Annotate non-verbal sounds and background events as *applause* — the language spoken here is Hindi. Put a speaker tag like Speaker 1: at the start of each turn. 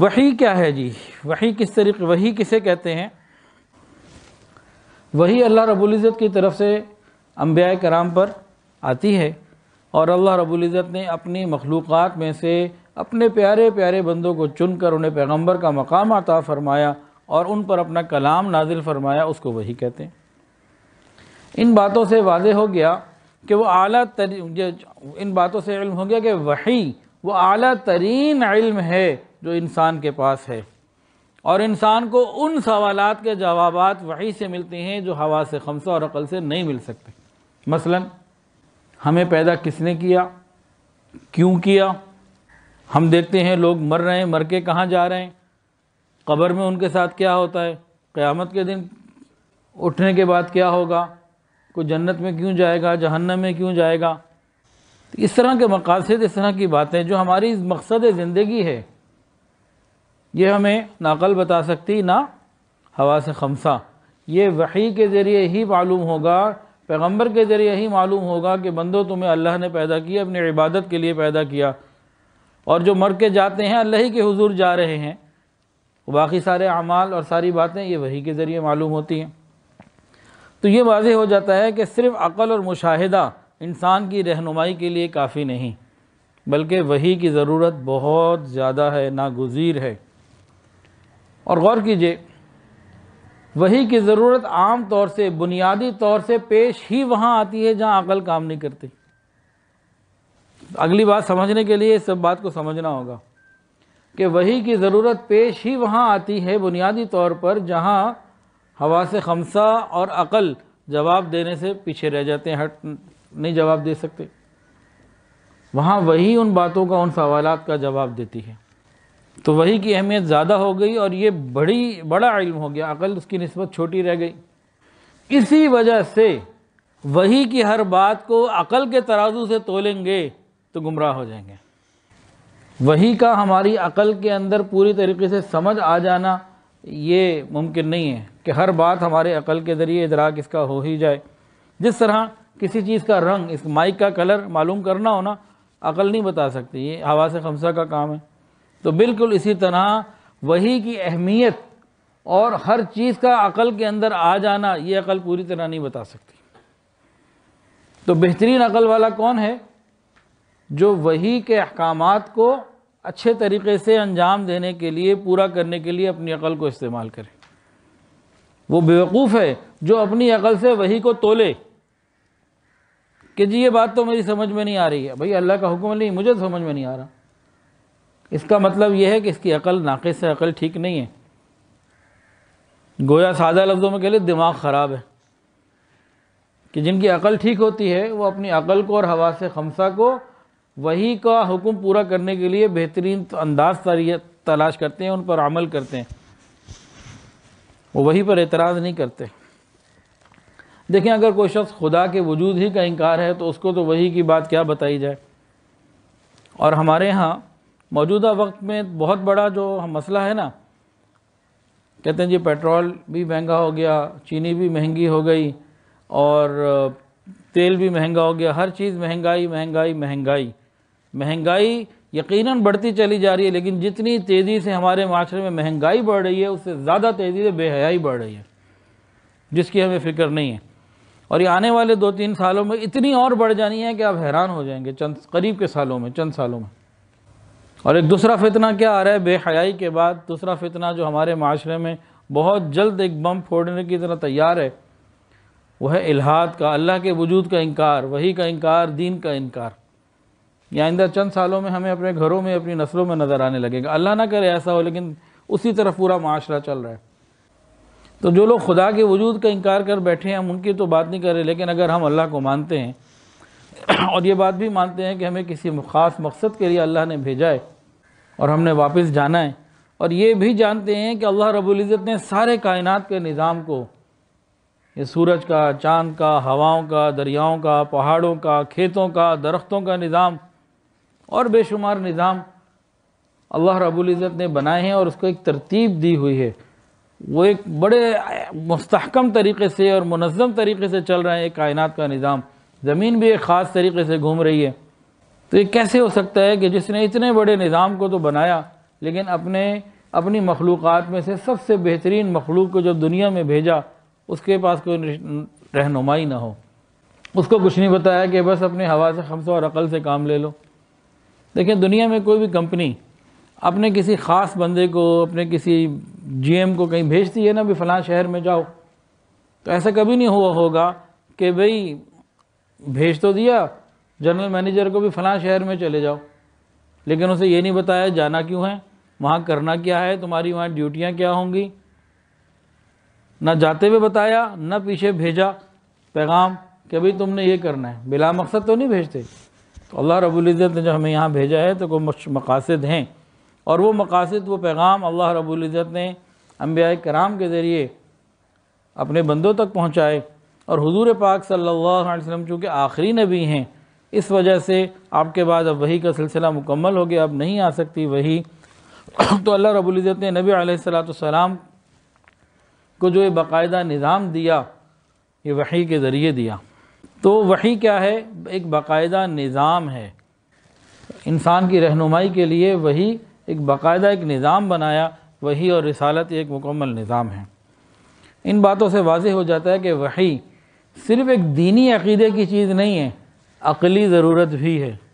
Speaker 1: वही क्या है जी वही किस तरीके वही किसे कहते हैं वही अल्लाह रबुल्ज़त की तरफ से अम्बिया कराम पर आती है और अल्लाह रबुल्ज़त ने अपनी मखलूक़ात में से अपने प्यारे प्यारे बंदों को चुन कर उन्हें पैगम्बर का मकाम अता फ़रमाया और उन पर अपना कलाम नाजिल फ़रमाया उसको वही कहते हैं इन बातों से वाज हो गया कि वो अली इन बातों से इल्म हो गया कि वही वो अली तरीन इल्म है जो इंसान के पास है और इंसान को उन सवाल के जवाब वहीं से मिलते हैं जो हवा से खमसा और अकल से नहीं मिल सकते मसलन हमें पैदा किसने किया क्यों किया हम देखते हैं लोग मर रहे हैं मर के कहाँ जा रहे हैं कब्र में उनके साथ क्या होता है क़यामत के दिन उठने के बाद क्या होगा कोई जन्नत में क्यों जाएगा जहन्नम में क्यों जाएगा तो इस तरह के मकासद इस तरह की बातें जो हमारी मकसद ज़िंदगी है ये हमें नाकल बता सकती ना हवा से खमसा ये वही के ज़रिए ही मालूम होगा पैगम्बर के ज़रिए ही मालूम होगा कि बंदो तुम्हें अल्लाह ने पैदा किया अपनी इबादत के लिए पैदा किया और जो मर के जाते हैं अल्लाह के हुजूर जा रहे हैं बाकी सारे अमाल और सारी बातें ये वही के ज़रिए मालूम होती हैं तो ये वाज हो जाता है कि सिर्फ़ अक़ल और मुशाहिदा इंसान की रहनुमाई के लिए काफ़ी नहीं बल्कि वही की ज़रूरत बहुत ज़्यादा है नागुज़ीर है और गौर कीजिए वही की ज़रूरत आम तौर से बुनियादी तौर से पेश ही वहाँ आती है जहाँ अकल काम नहीं करती अगली बात समझने के लिए इस सब बात को समझना होगा कि वही की ज़रूरत पेश ही वहाँ आती है बुनियादी तौर पर जहाँ हवा से खमसा और अकल जवाब देने से पीछे रह जाते हैं हट नहीं जवाब दे सकते वहाँ वही उन बातों का उन सवाल का जवाब देती है तो वही की अहमियत ज़्यादा हो गई और ये बड़ी बड़ा इल्म हो गया अकल उसकी नस्बत छोटी रह गई इसी वजह से वही की हर बात को अकल के तराजू से तोलेंगे तो गुमराह हो जाएंगे वही का हमारी अकल के अंदर पूरी तरीके से समझ आ जाना ये मुमकिन नहीं है कि हर बात हमारे अकल के ज़रिए इदराक इसका हो ही जाए जिस तरह किसी चीज़ का रंग इस माइक का कलर मालूम करना होना अकल नहीं बता सकती ये हवा से खमसा का काम है तो बिल्कुल इसी तरह वही की अहमियत और हर चीज़ का अकल के अंदर आ जाना ये अकल पूरी तरह नहीं बता सकती तो बेहतरीन अकल वाला कौन है जो वही के अहकाम को अच्छे तरीके से अंजाम देने के लिए पूरा करने के लिए अपनी अकल को इस्तेमाल करे वो बेवकूफ़ है जो अपनी अकल से वही को तोले कि जी ये बात तो मेरी समझ में नहीं आ रही है भाई अल्लाह का हुक्म नहीं मुझे तो समझ में नहीं आ रहा इसका मतलब यह है कि इसकी अकल नाक़ से अकल ठीक नहीं है गोया सादा लफ्ज़ों में कह लिए दिमाग ख़राब है कि जिनकी अकल ठीक होती है वो अपनी अकल को और हवा से खमसा को वही का हुक्म पूरा करने के लिए बेहतरीन अंदाज तलाश करते हैं उन पर अमल करते हैं वो वही पर एतराज़ नहीं करते देखें अगर कोई शख्स खुदा के वजूद ही का इनकार है तो उसको तो वही की बात क्या बताई जाए और हमारे यहाँ मौजूदा वक्त में बहुत बड़ा जो मसला है ना कहते हैं जी पेट्रोल भी महंगा हो गया चीनी भी महंगी हो गई और तेल भी महंगा हो गया हर चीज़ महंगाई महंगाई महंगाई महंगाई यकीनन बढ़ती चली जा रही है लेकिन जितनी तेज़ी से हमारे माशरे में महंगाई बढ़ रही है उससे ज़्यादा तेज़ी से बेहयाई बढ़ रही है जिसकी हमें फ़िक्र नहीं है और ये आने वाले दो तीन सालों में इतनी और बढ़ जानी है कि आप हैरान हो जाएंगे चंद करीब के सालों में चंद सालों में और एक दूसरा फितना क्या आ रहा है बेहयाई के बाद दूसरा फितना जो हमारे माशरे में बहुत जल्द एक बम फोड़ने की तरह तैयार है वह है इलाहाद का अल्लाह के वजूद का इनकार वही का इनकार दीन का इनकार या आइंदा चंद सालों में हमें अपने घरों में अपनी नस्लों में नज़र आने लगेगा अल्लाह ना करे ऐसा हो लेकिन उसी तरह पूरा माशरा चल रहा है तो जो लोग खुदा के वजूद का इनकार कर बैठे हैं हम उनकी तो बात नहीं कर रहे लेकिन अगर हम अल्लाह को मानते हैं *clears throat* और ये बात भी मानते हैं कि हमें किसी ख़ास मकसद के लिए अल्लाह ने भेजा है और हमने वापस जाना है और ये भी जानते हैं कि अल्लाह रबुल्ज़त ने सारे कायनात के निज़ाम को ये सूरज का चाँद का हवाओं का दरियाओं का पहाड़ों का खेतों का दरख्तों का निज़ाम और बेशुमार निज़ाम अल्लाह रबुल्ज़त ने बनाए हैं और उसको एक तरतीब दी हुई है वो एक बड़े मस्तकम तरीके से और मनज़म तरीके से चल रहा है कायनात का निज़ाम ज़मीन भी एक ख़ास तरीके से घूम रही है तो ये कैसे हो सकता है कि जिसने इतने बड़े निज़ाम को तो बनाया लेकिन अपने अपनी मखलूक में से सबसे बेहतरीन मखलूक को जब दुनिया में भेजा उसके पास कोई रहनुमाई ना हो उसको कुछ नहीं बताया कि बस अपने हवा से खमसा और अकल से काम ले लो देखिए दुनिया में कोई भी कंपनी अपने किसी ख़ास बंदे को अपने किसी जीएम को कहीं भेजती है ना भी फलां शहर में जाओ तो ऐसा कभी नहीं हुआ होगा कि भाई भेज तो दिया जनरल मैनेजर को भी फलां शहर में चले जाओ लेकिन उसे ये नहीं बताया जाना क्यों है वहाँ करना क्या है तुम्हारी वहाँ ड्यूटियाँ क्या होंगी ना जाते हुए बताया ना पीछे भेजा पैगाम कि भाई तुमने ये करना है बिला मकसद तो नहीं भेजते तो अल्लाह रबुल्ज़त ने जो हमें यहाँ भेजा है तो कोई मकासद हैं और वो मकासद वो पैगाम अल्लाह रबुल्ज़त ने अम्बिया कराम के ज़रिए अपने बंदों तक पहुँचाए और हुजूर पाक सल्लल्लाहु अलैहि वसल्लम चूँकि आखिरी नबी हैं इस वजह से आपके बाद अब वही का सिलसिला मुकम्मल हो गया अब नहीं आ सकती वही तो अल्लाह रबुल्ज़त ने नबी सलाम को जो ये बाकायदा निज़ाम दिया ये वही के ज़रिए दिया तो वही क्या है एक बाकायदा निज़ाम है इंसान की रहनुमाई के लिए वही एक बाकायदा एक निज़ाम बनाया वही और रसालत एक मुकम्मल निज़ाम है इन बातों से वाज हो जाता है कि वही सिर्फ़ एक दीनी अकीदे की चीज़ नहीं है अकली ज़रूरत भी है